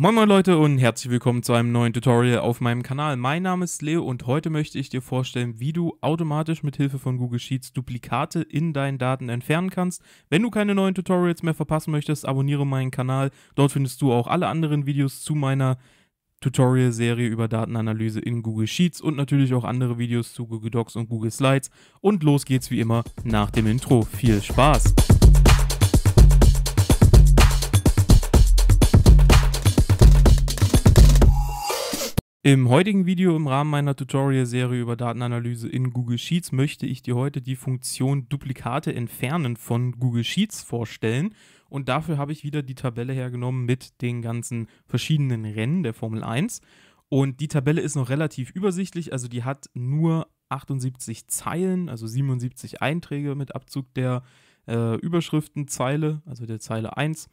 Moin moin Leute und herzlich willkommen zu einem neuen Tutorial auf meinem Kanal. Mein Name ist Leo und heute möchte ich dir vorstellen, wie du automatisch mit Hilfe von Google Sheets Duplikate in deinen Daten entfernen kannst. Wenn du keine neuen Tutorials mehr verpassen möchtest, abonniere meinen Kanal. Dort findest du auch alle anderen Videos zu meiner Tutorial-Serie über Datenanalyse in Google Sheets und natürlich auch andere Videos zu Google Docs und Google Slides. Und los geht's wie immer nach dem Intro. Viel Spaß! Im heutigen Video im Rahmen meiner Tutorial-Serie über Datenanalyse in Google Sheets möchte ich dir heute die Funktion Duplikate entfernen von Google Sheets vorstellen. Und dafür habe ich wieder die Tabelle hergenommen mit den ganzen verschiedenen Rennen der Formel 1. Und die Tabelle ist noch relativ übersichtlich, also die hat nur 78 Zeilen, also 77 Einträge mit Abzug der äh, Überschriftenzeile, also der Zeile 1.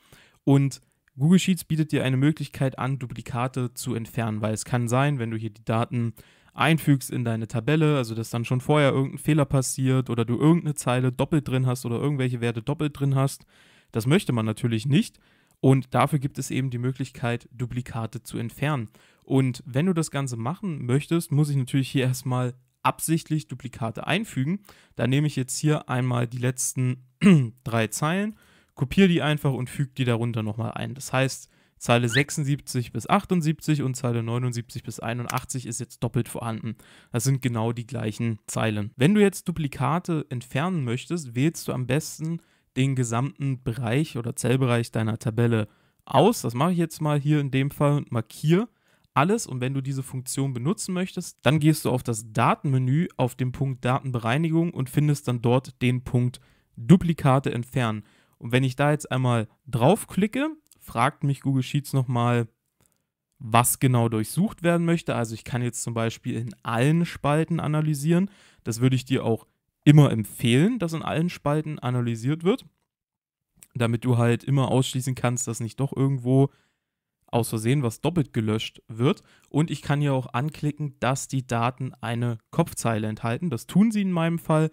Und Google Sheets bietet dir eine Möglichkeit an, Duplikate zu entfernen, weil es kann sein, wenn du hier die Daten einfügst in deine Tabelle, also dass dann schon vorher irgendein Fehler passiert oder du irgendeine Zeile doppelt drin hast oder irgendwelche Werte doppelt drin hast. Das möchte man natürlich nicht. Und dafür gibt es eben die Möglichkeit, Duplikate zu entfernen. Und wenn du das Ganze machen möchtest, muss ich natürlich hier erstmal absichtlich Duplikate einfügen. Da nehme ich jetzt hier einmal die letzten drei Zeilen kopiere die einfach und füge die darunter nochmal ein. Das heißt, Zeile 76 bis 78 und Zeile 79 bis 81 ist jetzt doppelt vorhanden. Das sind genau die gleichen Zeilen. Wenn du jetzt Duplikate entfernen möchtest, wählst du am besten den gesamten Bereich oder Zellbereich deiner Tabelle aus. Das mache ich jetzt mal hier in dem Fall und markiere alles. Und wenn du diese Funktion benutzen möchtest, dann gehst du auf das Datenmenü auf den Punkt Datenbereinigung und findest dann dort den Punkt Duplikate entfernen. Und wenn ich da jetzt einmal draufklicke, fragt mich Google Sheets nochmal, was genau durchsucht werden möchte. Also ich kann jetzt zum Beispiel in allen Spalten analysieren. Das würde ich dir auch immer empfehlen, dass in allen Spalten analysiert wird, damit du halt immer ausschließen kannst, dass nicht doch irgendwo aus Versehen was doppelt gelöscht wird. Und ich kann hier auch anklicken, dass die Daten eine Kopfzeile enthalten. Das tun sie in meinem Fall.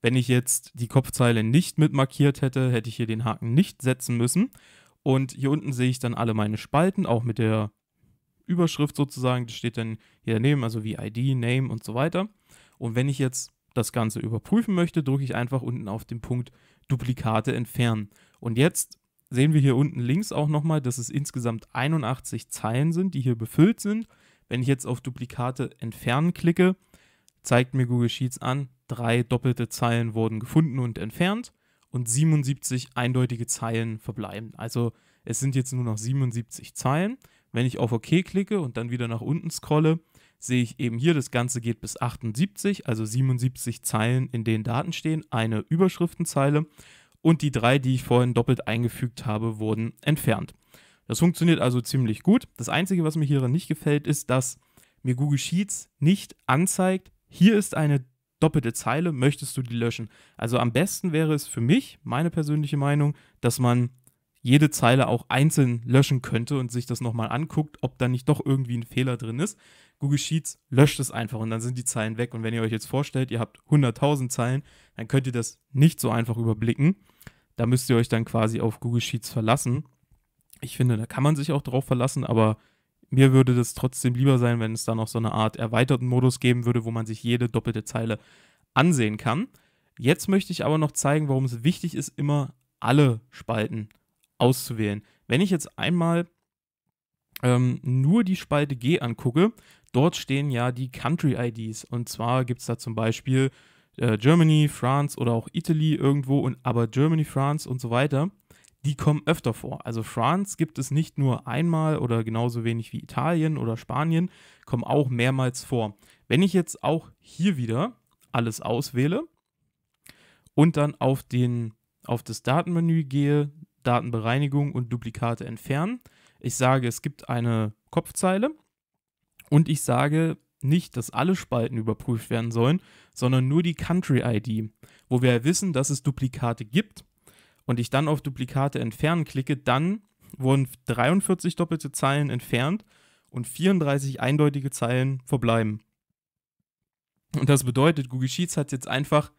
Wenn ich jetzt die Kopfzeile nicht mit markiert hätte, hätte ich hier den Haken nicht setzen müssen. Und hier unten sehe ich dann alle meine Spalten, auch mit der Überschrift sozusagen. Das steht dann hier daneben, also wie ID, Name und so weiter. Und wenn ich jetzt das Ganze überprüfen möchte, drücke ich einfach unten auf den Punkt Duplikate entfernen. Und jetzt sehen wir hier unten links auch nochmal, dass es insgesamt 81 Zeilen sind, die hier befüllt sind. Wenn ich jetzt auf Duplikate entfernen klicke, zeigt mir Google Sheets an, drei doppelte Zeilen wurden gefunden und entfernt und 77 eindeutige Zeilen verbleiben. Also es sind jetzt nur noch 77 Zeilen. Wenn ich auf OK klicke und dann wieder nach unten scrolle, sehe ich eben hier, das Ganze geht bis 78, also 77 Zeilen, in denen Daten stehen, eine Überschriftenzeile und die drei, die ich vorhin doppelt eingefügt habe, wurden entfernt. Das funktioniert also ziemlich gut. Das Einzige, was mir hieran nicht gefällt, ist, dass mir Google Sheets nicht anzeigt, hier ist eine doppelte Zeile, möchtest du die löschen? Also am besten wäre es für mich, meine persönliche Meinung, dass man jede Zeile auch einzeln löschen könnte und sich das nochmal anguckt, ob da nicht doch irgendwie ein Fehler drin ist. Google Sheets löscht es einfach und dann sind die Zeilen weg. Und wenn ihr euch jetzt vorstellt, ihr habt 100.000 Zeilen, dann könnt ihr das nicht so einfach überblicken. Da müsst ihr euch dann quasi auf Google Sheets verlassen. Ich finde, da kann man sich auch drauf verlassen, aber mir würde das trotzdem lieber sein, wenn es da noch so eine Art erweiterten Modus geben würde, wo man sich jede doppelte Zeile ansehen kann. Jetzt möchte ich aber noch zeigen, warum es wichtig ist, immer alle Spalten auszuwählen. Wenn ich jetzt einmal ähm, nur die Spalte G angucke, dort stehen ja die Country-IDs. Und zwar gibt es da zum Beispiel äh, Germany, France oder auch Italy irgendwo, und, aber Germany, France und so weiter die kommen öfter vor. Also France gibt es nicht nur einmal oder genauso wenig wie Italien oder Spanien, kommen auch mehrmals vor. Wenn ich jetzt auch hier wieder alles auswähle und dann auf, den, auf das Datenmenü gehe, Datenbereinigung und Duplikate entfernen, ich sage, es gibt eine Kopfzeile und ich sage nicht, dass alle Spalten überprüft werden sollen, sondern nur die Country-ID, wo wir wissen, dass es Duplikate gibt und ich dann auf Duplikate entfernen klicke, dann wurden 43 doppelte Zeilen entfernt und 34 eindeutige Zeilen verbleiben. Und das bedeutet, Google Sheets hat jetzt einfach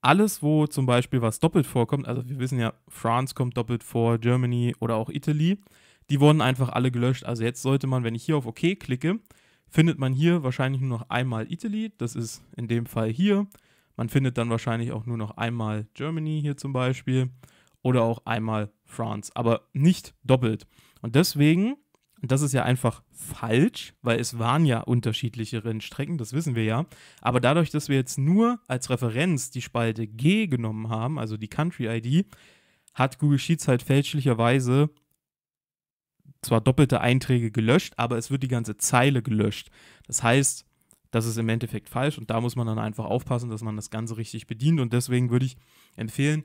alles, wo zum Beispiel was doppelt vorkommt, also wir wissen ja, France kommt doppelt vor, Germany oder auch Italy, die wurden einfach alle gelöscht. Also jetzt sollte man, wenn ich hier auf OK klicke, findet man hier wahrscheinlich nur noch einmal Italy, das ist in dem Fall hier, man findet dann wahrscheinlich auch nur noch einmal Germany hier zum Beispiel oder auch einmal France, aber nicht doppelt. Und deswegen, das ist ja einfach falsch, weil es waren ja unterschiedliche Rennstrecken, das wissen wir ja. Aber dadurch, dass wir jetzt nur als Referenz die Spalte G genommen haben, also die Country ID, hat Google Sheets halt fälschlicherweise zwar doppelte Einträge gelöscht, aber es wird die ganze Zeile gelöscht. Das heißt, das ist im Endeffekt falsch und da muss man dann einfach aufpassen, dass man das Ganze richtig bedient und deswegen würde ich empfehlen,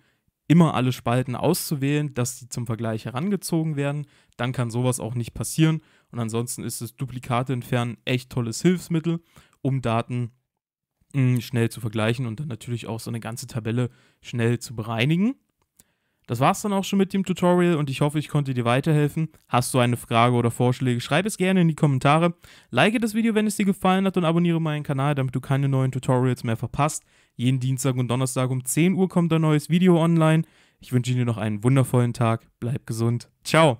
immer alle Spalten auszuwählen, dass die zum Vergleich herangezogen werden, dann kann sowas auch nicht passieren und ansonsten ist das Duplikate entfernen echt tolles Hilfsmittel, um Daten mh, hm, schnell zu vergleichen und dann natürlich auch so eine ganze Tabelle schnell zu bereinigen. Das war's dann auch schon mit dem Tutorial und ich hoffe, ich konnte dir weiterhelfen. Hast du eine Frage oder Vorschläge, schreib es gerne in die Kommentare. Like das Video, wenn es dir gefallen hat und abonniere meinen Kanal, damit du keine neuen Tutorials mehr verpasst. Jeden Dienstag und Donnerstag um 10 Uhr kommt ein neues Video online. Ich wünsche dir noch einen wundervollen Tag, bleib gesund. Ciao!